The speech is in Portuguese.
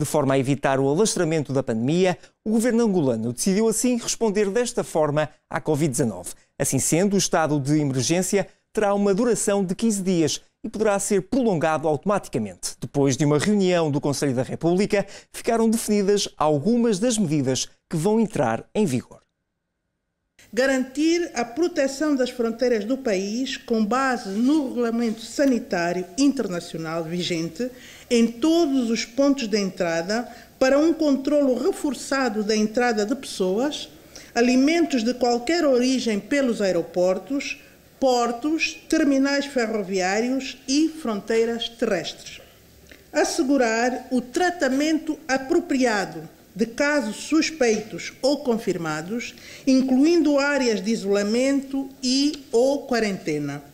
De forma a evitar o alastramento da pandemia, o governo angolano decidiu assim responder desta forma à Covid-19. Assim sendo, o estado de emergência terá uma duração de 15 dias e poderá ser prolongado automaticamente. Depois de uma reunião do Conselho da República, ficaram definidas algumas das medidas que vão entrar em vigor garantir a proteção das fronteiras do país com base no regulamento sanitário internacional vigente em todos os pontos de entrada para um controlo reforçado da entrada de pessoas, alimentos de qualquer origem pelos aeroportos, portos, terminais ferroviários e fronteiras terrestres. Assegurar o tratamento apropriado de casos suspeitos ou confirmados, incluindo áreas de isolamento e ou quarentena.